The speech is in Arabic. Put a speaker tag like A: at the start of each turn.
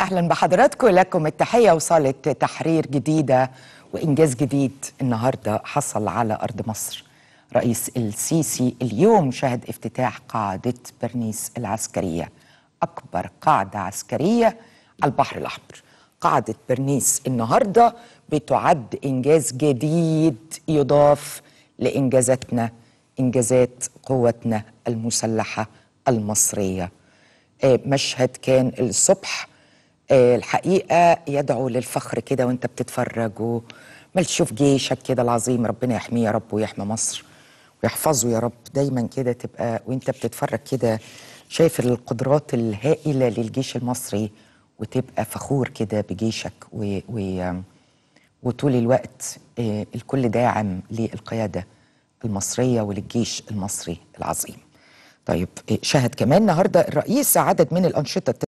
A: أهلا بحضراتكم لكم التحية وصلت تحرير جديدة وإنجاز جديد النهاردة حصل على أرض مصر رئيس السيسي اليوم شهد افتتاح قاعدة برنيس العسكرية أكبر قاعدة عسكرية على البحر الأحمر قاعدة برنيس النهاردة بتعد إنجاز جديد يضاف لإنجازاتنا إنجازات قوتنا المسلحة المصرية آه، مشهد كان الصبح آه، الحقيقه يدعو للفخر كده وانت بتتفرج وما تشوف جيشك كده العظيم ربنا يحميه يا رب ويحمي مصر ويحفظه يا رب دايما كده تبقى وانت بتتفرج كده شايف القدرات الهائله للجيش المصري وتبقى فخور كده بجيشك و... و... وطول الوقت آه، الكل داعم للقياده المصريه وللجيش المصري العظيم. طيب آه، شاهد كمان النهارده الرئيس عدد من الانشطه